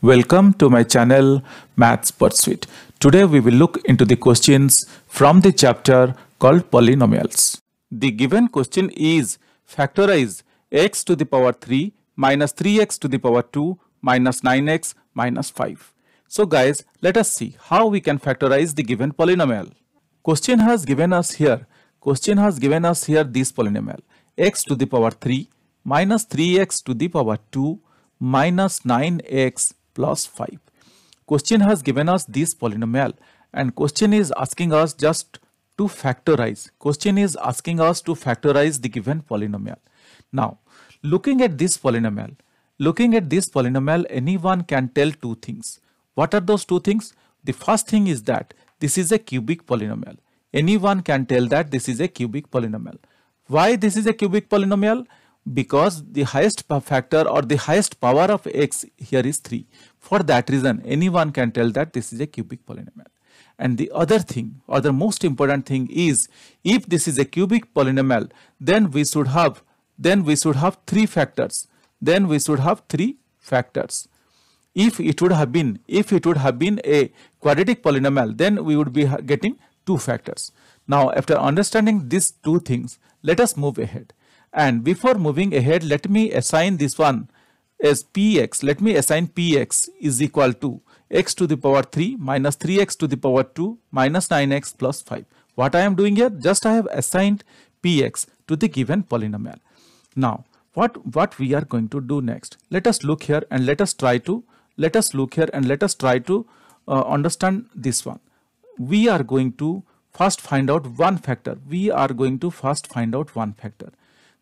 Welcome to my channel Maths Pursuit. Today we will look into the questions from the chapter called polynomials. The given question is factorize x to the power 3 minus 3x to the power 2 minus 9x minus 5. So guys let us see how we can factorize the given polynomial. Question has given us here question has given us here this polynomial x to the power 3 minus 3x to the power 2 minus 9x plus 5. Question has given us this polynomial and question is asking us just to factorize. Question is asking us to factorize the given polynomial. Now, looking at this polynomial, looking at this polynomial, anyone can tell two things. What are those two things? The first thing is that this is a cubic polynomial. Anyone can tell that this is a cubic polynomial. Why this is a cubic polynomial? Because the highest factor or the highest power of x here is 3. For that reason, anyone can tell that this is a cubic polynomial. And the other thing, or the most important thing is, if this is a cubic polynomial, then we should have, then we should have three factors. Then we should have three factors. If it would have been, if it would have been a quadratic polynomial, then we would be getting two factors. Now, after understanding these two things, let us move ahead. And before moving ahead, let me assign this one as px, let me assign px is equal to x to the power 3 minus 3x to the power 2 minus 9x plus 5. What I am doing here, just I have assigned px to the given polynomial. Now, what, what we are going to do next? Let us look here and let us try to, let us look here and let us try to uh, understand this one. We are going to first find out one factor. We are going to first find out one factor.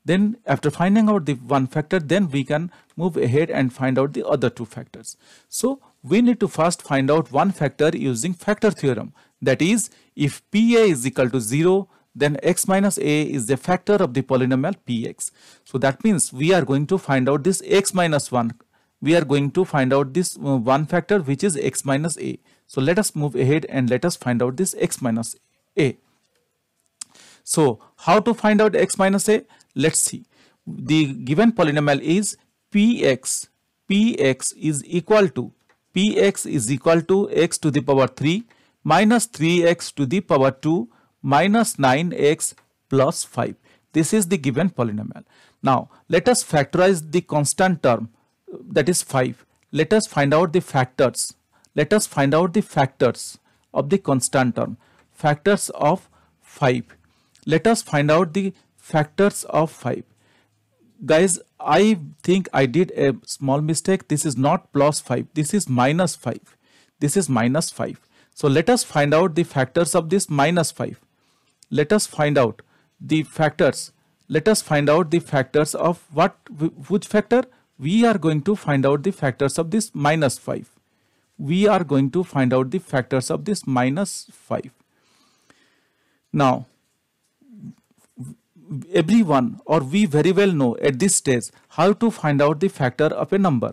Then after finding out the one factor, then we can move ahead and find out the other two factors. So we need to first find out one factor using factor theorem. That is, if Pa is equal to 0, then x minus a is the factor of the polynomial px. So that means we are going to find out this x minus 1. We are going to find out this uh, one factor which is x minus a. So let us move ahead and let us find out this x minus a. So how to find out x minus a? Let's see. The given polynomial is px. px is equal to px is equal to x to the power 3 minus 3x to the power 2 minus 9x plus 5. This is the given polynomial. Now, let us factorize the constant term that is 5. Let us find out the factors. Let us find out the factors of the constant term. Factors of 5. Let us find out the factors of 5 guys i think i did a small mistake this is not plus 5 this is minus 5 this is minus 5 so let us find out the factors of this minus 5 let us find out the factors let us find out the factors of what which factor we are going to find out the factors of this minus 5 we are going to find out the factors of this minus 5 now everyone or we very well know at this stage how to find out the factor of a number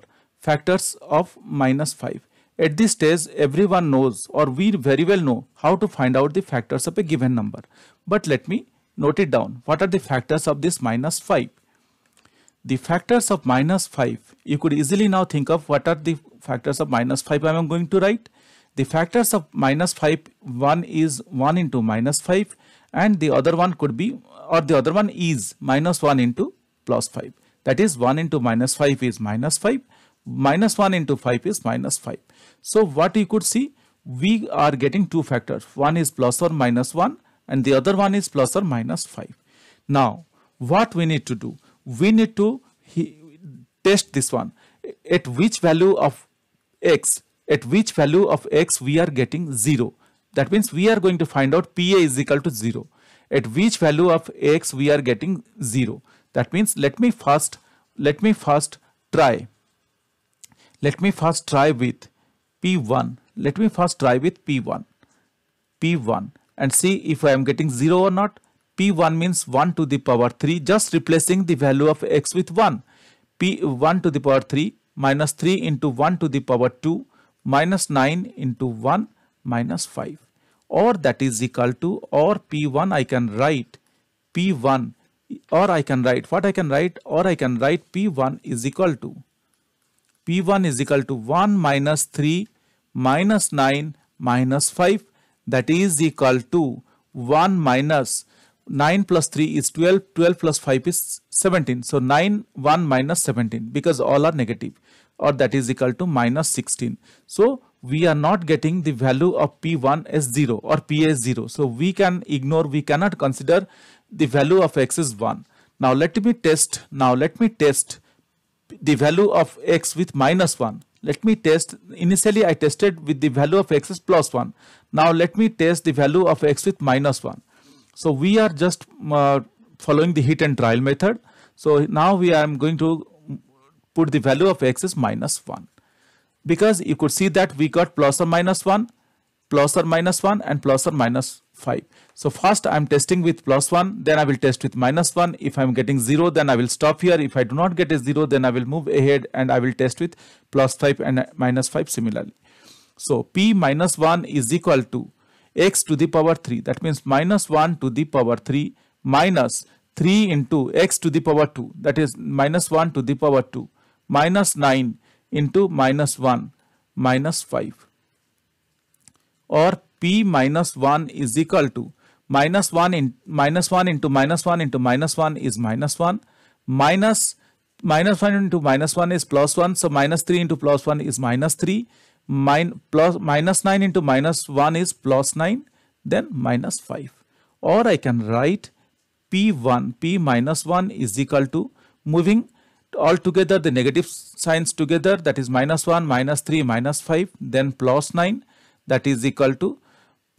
factors of minus 5 at this stage everyone knows or we very well know how to find out the factors of a given number but let me note it down what are the factors of this minus 5 the factors of minus 5 you could easily now think of what are the factors of minus 5 I am going to write the factors of minus 5 one is 1 into minus 5 and the other one could be or the other one is minus 1 into plus 5. That is 1 into minus 5 is minus 5. Minus 1 into 5 is minus 5. So what you could see, we are getting two factors. One is plus or minus 1 and the other one is plus or minus 5. Now, what we need to do? We need to test this one. At which value of x, at which value of x we are getting 0. That means we are going to find out PA is equal to 0 at which value of x we are getting 0. That means let me first, let me first try. Let me first try with P1. Let me first try with P1. P1 and see if I am getting 0 or not. P1 means 1 to the power 3 just replacing the value of x with 1. P1 to the power 3 minus 3 into 1 to the power 2 minus 9 into 1 minus 5 or that is equal to or P1 I can write P1 or I can write what I can write or I can write P1 is equal to P1 is equal to 1 minus 3 minus 9 minus 5 that is equal to 1 minus 9 plus 3 is 12 12 plus 5 is 17 so 9 1 minus 17 because all are negative or that is equal to minus 16 so we are not getting the value of P1 as 0 or P as 0. So we can ignore, we cannot consider the value of X is 1. Now let me test, now let me test the value of X with minus 1. Let me test, initially I tested with the value of X is plus 1. Now let me test the value of X with minus 1. So we are just uh, following the hit and trial method. So now we are going to put the value of X is minus 1 because you could see that we got plus or minus 1 plus or minus 1 and plus or minus 5 so first i'm testing with plus 1 then i will test with minus 1 if i'm getting 0 then i will stop here if i do not get a 0 then i will move ahead and i will test with plus 5 and minus 5 similarly so p minus 1 is equal to x to the power 3 that means minus 1 to the power 3 minus 3 into x to the power 2 that is minus 1 to the power 2 minus 9 into minus 1 minus 5 or p minus 1 is equal to minus 1 in minus 1 into minus 1 into minus 1 is minus 1 minus minus 1 into minus 1 is plus 1 so minus 3 into plus 1 is minus 3 min plus minus 9 into minus 1 is plus 9 then minus 5 or I can write p1 p minus 1 is equal to moving all together the negative signs together that is minus 1 minus 3 minus 5 then plus 9 that is equal to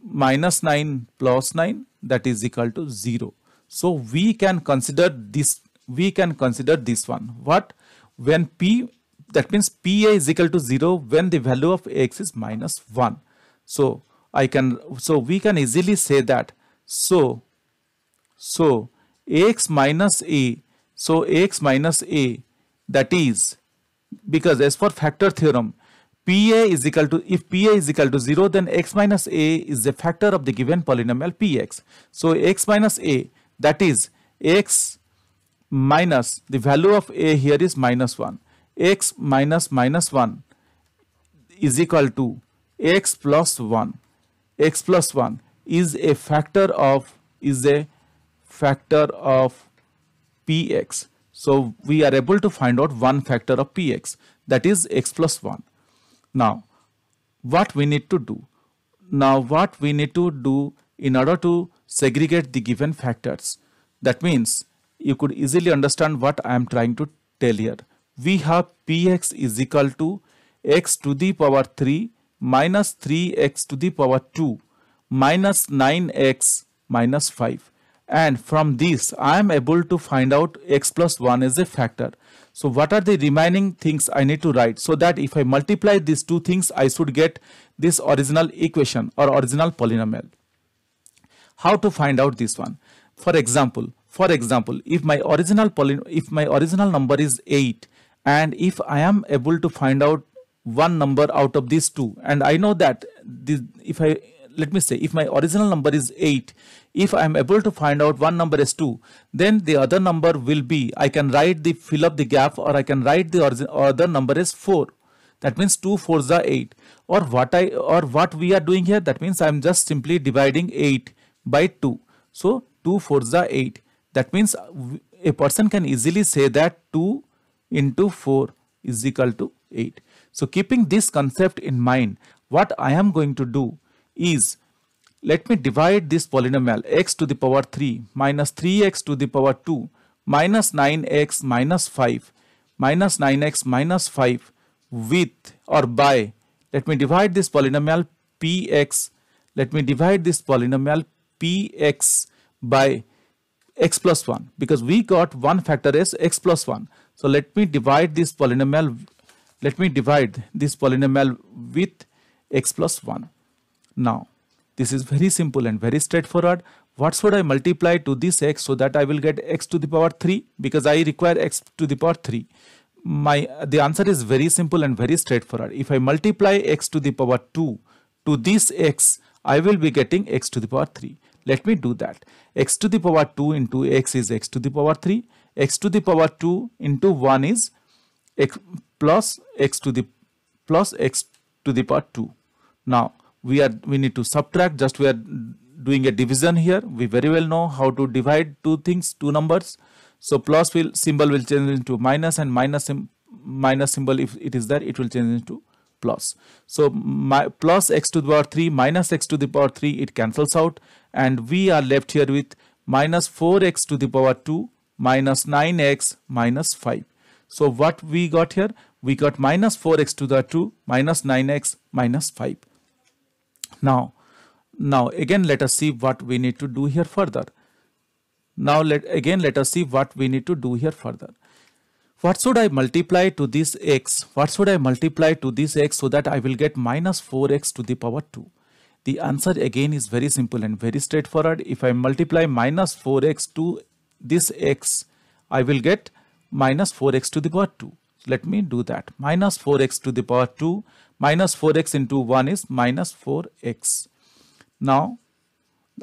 minus 9 plus 9 that is equal to 0 so we can consider this we can consider this one what when p that means pa is equal to 0 when the value of x is minus 1 so i can so we can easily say that so so x minus a so x minus a that is because as for factor theorem PA is equal to if PA is equal to 0 then x minus a is a factor of the given polynomial px. So x minus a that is x minus the value of a here is minus 1 x minus minus 1 is equal to x plus 1 x plus 1 is a factor of is a factor of px. So we are able to find out one factor of px that is x plus 1. Now what we need to do? Now what we need to do in order to segregate the given factors. That means you could easily understand what I am trying to tell here. We have px is equal to x to the power 3 minus 3x to the power 2 minus 9x minus 5 and from this I am able to find out x plus 1 is a factor. So what are the remaining things I need to write so that if I multiply these two things I should get this original equation or original polynomial. How to find out this one? For example, for example, if my original if my original number is 8 and if I am able to find out one number out of these two and I know that this, if I let me say if my original number is 8 if i am able to find out one number is 2 then the other number will be i can write the fill up the gap or i can write the origin, other number is 4 that means 2 fours are 8 or what i or what we are doing here that means i am just simply dividing 8 by 2 so 2 fours are 8 that means a person can easily say that 2 into 4 is equal to 8 so keeping this concept in mind what I am going to do is let me divide this polynomial x to the power 3 minus 3x to the power 2 minus 9x minus 5 minus 9x minus 5 with or by let me divide this polynomial px let me divide this polynomial px by x plus 1 because we got one factor as x plus 1 so let me divide this polynomial let me divide this polynomial with x plus 1 now, this is very simple and very straightforward. What should I multiply to this x so that I will get x to the power 3 because I require x to the power 3. My The answer is very simple and very straightforward. If I multiply x to the power 2 to this x, I will be getting x to the power 3. Let me do that. x to the power 2 into x is x to the power 3. x to the power 2 into 1 is x plus x to the plus x to the power 2. Now, we are we need to subtract just we are doing a division here we very well know how to divide two things two numbers so plus will symbol will change into minus and minus minus symbol if it is there it will change into plus so my plus x to the power 3 minus x to the power 3 it cancels out and we are left here with minus 4x to the power 2 minus 9x minus 5 so what we got here we got minus 4x to the 2 minus 9x minus 5 now, now again let us see what we need to do here further. Now let again let us see what we need to do here further. What should I multiply to this x? What should I multiply to this x so that I will get minus 4x to the power 2? The answer again is very simple and very straightforward. If I multiply minus 4x to this x, I will get minus 4x to the power 2. Let me do that. Minus 4x to the power 2 minus 4x into 1 is minus 4x. Now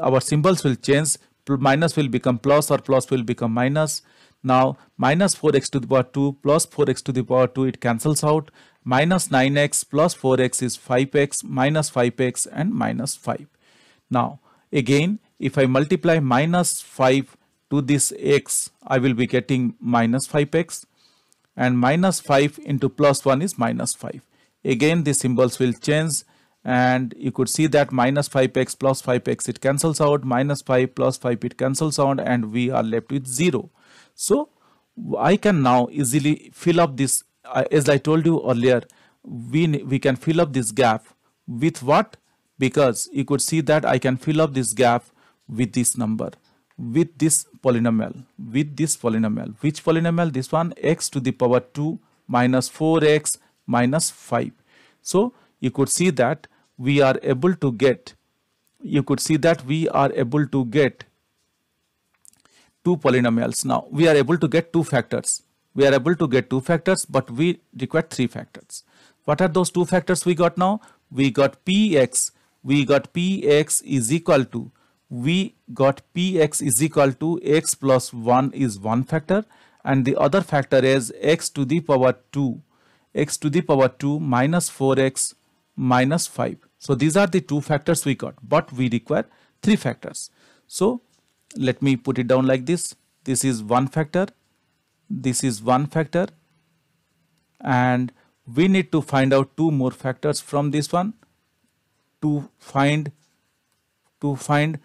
our symbols will change minus will become plus or plus will become minus. Now minus 4x to the power 2 plus 4x to the power 2 it cancels out. Minus 9x plus 4x is 5x minus 5x and minus 5. Now again if I multiply minus 5 to this x I will be getting minus 5x and minus 5 into plus 1 is minus 5. Again, the symbols will change and you could see that minus 5x plus 5x it cancels out minus 5 plus 5 it cancels out and we are left with 0 so i can now easily fill up this uh, as i told you earlier we we can fill up this gap with what because you could see that i can fill up this gap with this number with this polynomial with this polynomial which polynomial this one x to the power 2 minus 4x minus 5. So you could see that we are able to get, you could see that we are able to get two polynomials. Now we are able to get two factors. We are able to get two factors, but we require three factors. What are those two factors we got now? We got px, we got px is equal to, we got px is equal to x plus 1 is one factor and the other factor is x to the power 2 x to the power 2 minus 4x minus 5. So these are the two factors we got, but we require three factors. So let me put it down like this. This is one factor, this is one factor, and we need to find out two more factors from this one to find to find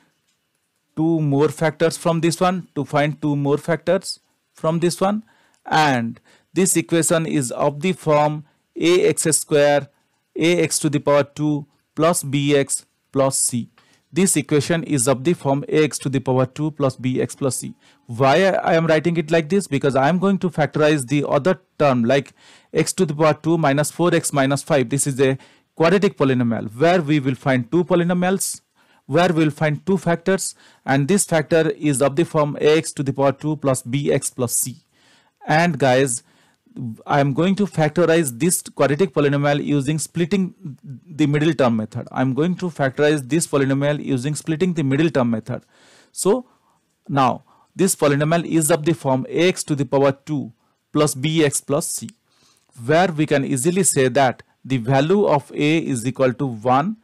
two more factors from this one to find two more factors from this one and this equation is of the form ax square ax to the power 2 plus bx plus c. This equation is of the form ax to the power 2 plus bx plus c. Why I am writing it like this? Because I am going to factorize the other term like x to the power 2 minus 4x minus 5. This is a quadratic polynomial where we will find two polynomials where we will find two factors and this factor is of the form ax to the power 2 plus bx plus c. And guys, I am going to factorize this quadratic polynomial using splitting the middle term method. I am going to factorize this polynomial using splitting the middle term method. So now this polynomial is of the form ax to the power 2 plus bx plus c where we can easily say that the value of a is equal to 1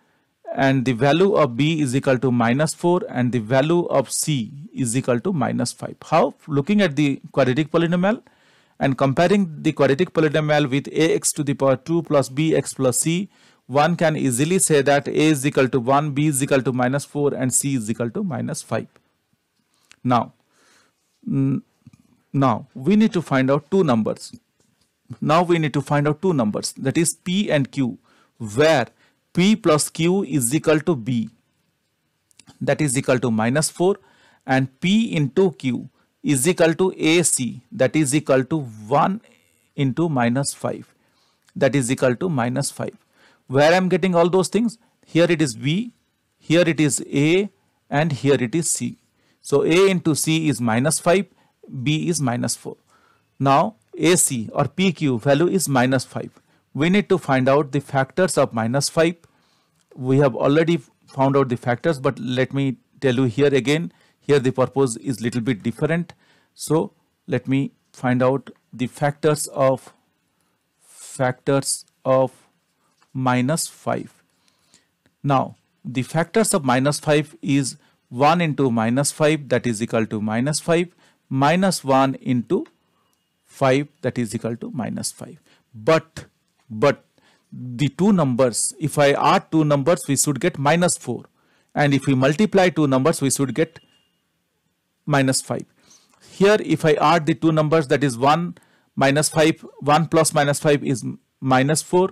and the value of b is equal to minus 4 and the value of c is equal to minus 5. How? Looking at the quadratic polynomial and comparing the quadratic polynomial with ax to the power 2 plus bx plus c, one can easily say that a is equal to 1, b is equal to minus 4 and c is equal to minus 5. Now, now we need to find out two numbers. Now we need to find out two numbers that is p and q where p plus q is equal to b that is equal to minus 4 and p into q is equal to AC that is equal to 1 into minus 5 that is equal to minus 5. Where I am getting all those things? Here it is B, here it is A and here it is C. So A into C is minus 5, B is minus 4. Now AC or PQ value is minus 5. We need to find out the factors of minus 5. We have already found out the factors but let me tell you here again here the purpose is little bit different. So let me find out the factors of factors of minus 5. Now the factors of minus 5 is 1 into minus 5 that is equal to minus 5 minus 1 into 5 that is equal to minus 5. But, but the two numbers, if I add two numbers, we should get minus 4. And if we multiply two numbers, we should get minus 5. Here if I add the two numbers that is 1 minus 5, 1 plus minus 5 is minus 4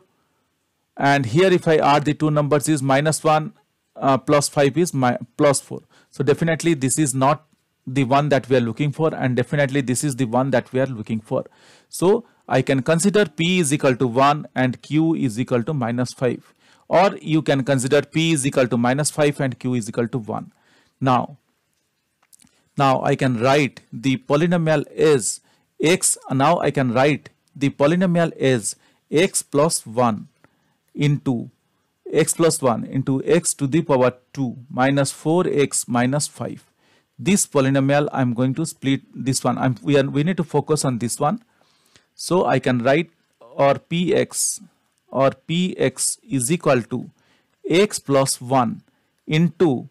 and here if I add the two numbers is minus 1 uh, plus 5 is my plus 4. So definitely this is not the one that we are looking for and definitely this is the one that we are looking for. So I can consider P is equal to 1 and Q is equal to minus 5 or you can consider P is equal to minus 5 and Q is equal to 1. Now now I can write the polynomial is x. Now I can write the polynomial is x plus 1 into x plus 1 into x to the power 2 minus 4x minus 5. This polynomial I am going to split this one. I'm, we, are, we need to focus on this one. So I can write or px or px is equal to x plus 1 into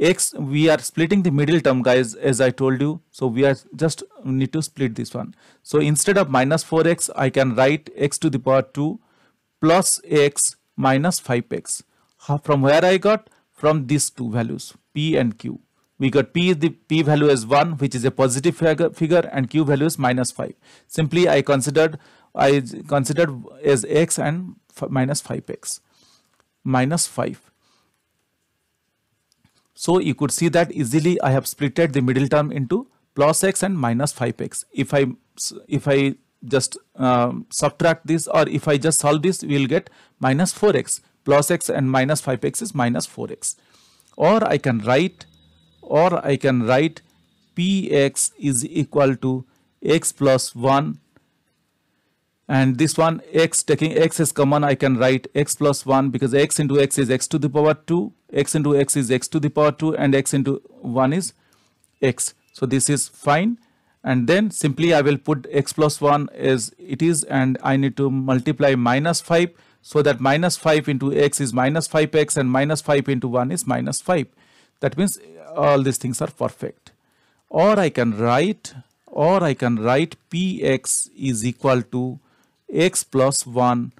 x we are splitting the middle term guys as I told you so we are just need to split this one so instead of minus 4x I can write x to the power 2 plus x minus 5x from where I got from these two values p and q we got p the p value is 1 which is a positive figure and q value is minus 5 simply I considered I considered as x and minus 5x minus 5 so you could see that easily I have splitted the middle term into plus x and minus 5x. If I, if I just um, subtract this or if I just solve this, we will get minus 4x. Plus x and minus 5x is minus 4x. Or I can write, or I can write px is equal to x plus 1 and this one x taking x is common I can write x plus 1 because x into x is x to the power 2 x into x is x to the power 2 and x into 1 is x so this is fine and then simply I will put x plus 1 as it is and I need to multiply minus 5 so that minus 5 into x is minus 5x and minus 5 into 1 is minus 5 that means uh, all these things are perfect or I can write or I can write px is equal to x plus 1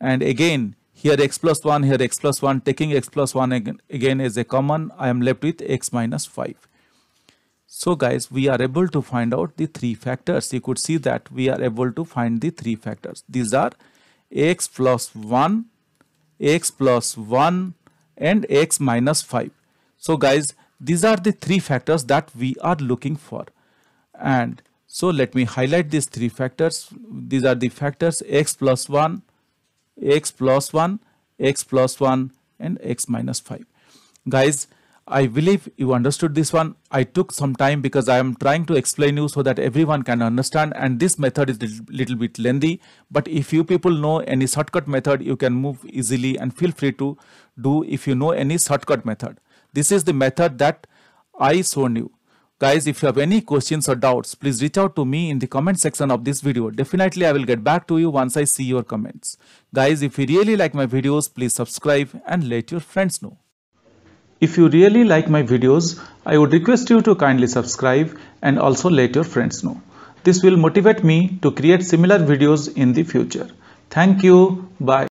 and again here x plus 1 here x plus 1 taking x plus 1 again, again a common I am left with x minus 5. So guys we are able to find out the three factors you could see that we are able to find the three factors these are x plus 1 x plus 1 and x minus 5. So guys these are the three factors that we are looking for and so let me highlight these three factors. These are the factors x plus 1, x plus 1, x plus 1 and x minus 5. Guys, I believe you understood this one. I took some time because I am trying to explain you so that everyone can understand and this method is a little bit lengthy. But if you people know any shortcut method, you can move easily and feel free to do if you know any shortcut method. This is the method that I shown you. Guys, if you have any questions or doubts, please reach out to me in the comment section of this video. Definitely, I will get back to you once I see your comments. Guys, if you really like my videos, please subscribe and let your friends know. If you really like my videos, I would request you to kindly subscribe and also let your friends know. This will motivate me to create similar videos in the future. Thank you. Bye.